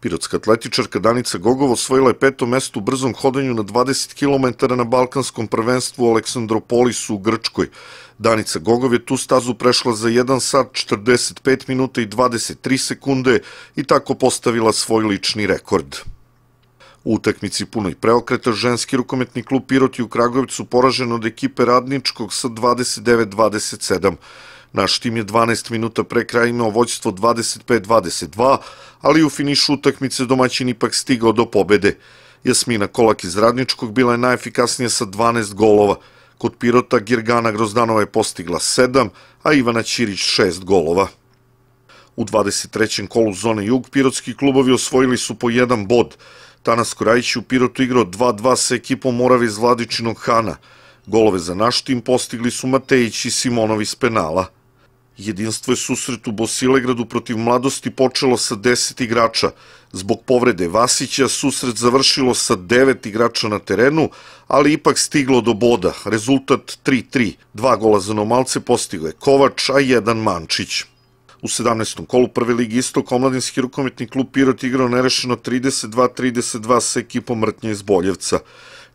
Pirotska atletičarka Danica Gogov osvojila je peto mesto u brzom hodanju na 20 km na Balkanskom prvenstvu u Aleksandropolisu u Grčkoj. Danica Gogov je tu stazu prešla za 1 sat 45 minuta i 23 sekunde i tako postavila svoj lični rekord. U utakmici punoj preokreta ženski rukometni klub Pirot i u Kragujevcu poražen od ekipe Radničkog sa 29-27. Naš tim je 12 minuta pre kraja imao voćstvo 25-22, ali u finišu utakmice domaćin ipak stigao do pobede. Jasmina Kolak iz Radničkog bila je najefikasnija sa 12 golova. Kod Pirota Girgana Grozdanova je postigla 7, a Ivana Ćirić 6 golova. U 23. kolu zone jug pirotski klubovi osvojili su po jedan bod. Tanas Korajić u Pirotu igrao 2-2 sa ekipom Morave iz Vladičinog Hana. Golove za naš tim postigli su Matejić i Simonovi iz penala. Jedinstvo je susret u Bosilegradu protiv mladosti počelo sa 10 igrača. Zbog povrede Vasića susret završilo sa devet igrača na terenu, ali ipak stiglo do boda. Rezultat 3-3. Dva gola za nomalce postigo je Kovač, a jedan Mančić. U 17. kolu prve ligi Istok, omladinski rukometni klub Pirot igrao nerešeno 32-32 sa ekipom Mrtnje iz Boljevca.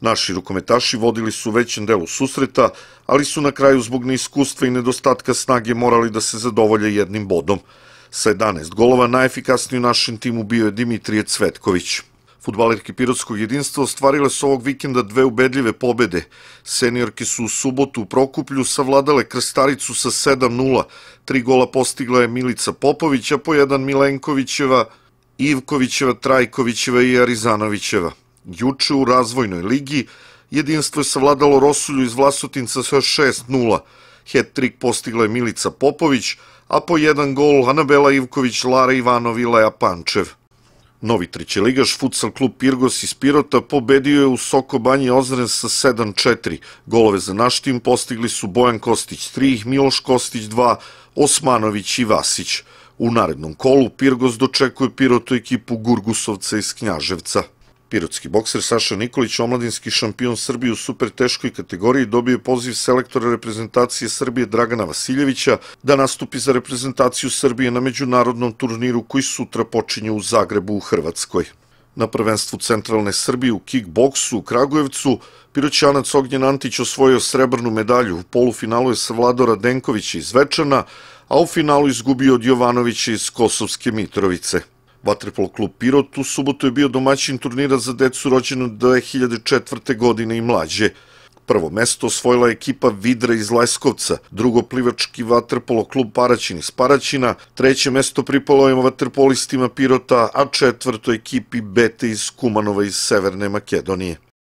Naši rukometaši vodili su većem delu susreta, ali su na kraju zbog neiskustva i nedostatka snage morali da se zadovolje jednim bodom. Sa 11 golova najefikasniji u našem timu bio je Dimitrije Cvetković. Futbalerke Pirotskog jedinstva ostvarile su ovog vikenda dve ubedljive pobede. Seniorke su u subotu u Prokuplju savladale Krstaricu sa 7-0. Tri gola postigla je Milica Popovića, po jedan Milenkovićeva, Ivkovićeva, Trajkovićeva i Arizanovićeva. Juče u razvojnoj ligi jedinstvo je savladalo Rosulju iz Vlasotinca sa 6-0. Het-trik postigla je Milica Popović, a po jedan gol Anabela Ivković, Lara Ivanov i Lea Pančev. Novi trećeligaš futsal klub Pirgos iz Pirota pobedio je u Soko Banji Ozren sa 7-4. Golove za naš tim postigli su Bojan Kostić 3, Miloš Kostić 2, Osmanović i Vasić. U narednom kolu Pirgos dočekuje Pirotu ekipu Gurgusovca iz Knjaževca. Pirotski bokser Saša Nikolić, omladinski šampion Srbije u super teškoj kategoriji, dobio je poziv selektora reprezentacije Srbije Dragana Vasiljevića da nastupi za reprezentaciju Srbije na međunarodnom turniru koji sutra počinje u Zagrebu u Hrvatskoj. Na prvenstvu centralne Srbije u kickboksu u Kragujevcu, Piroćanac Ognjen Antić osvojio srebrnu medalju. U polufinalu je savladao Radenkovića iz Večana, a u finalu izgubio od Jovanovića iz Kosovske Mitrovice. Vaterpolo klub Pirot u subotu je bio domaćin turnira za decu rođenu 2004. godine i mlađe. Prvo mesto osvojila je ekipa Vidra iz Leskovca, drugo plivački vaterpolo klub Paraćin iz Paraćina, treće mesto pripalo je vaterpolistima Pirota, a četvrto ekipi Bete iz Kumanova iz Severne Makedonije.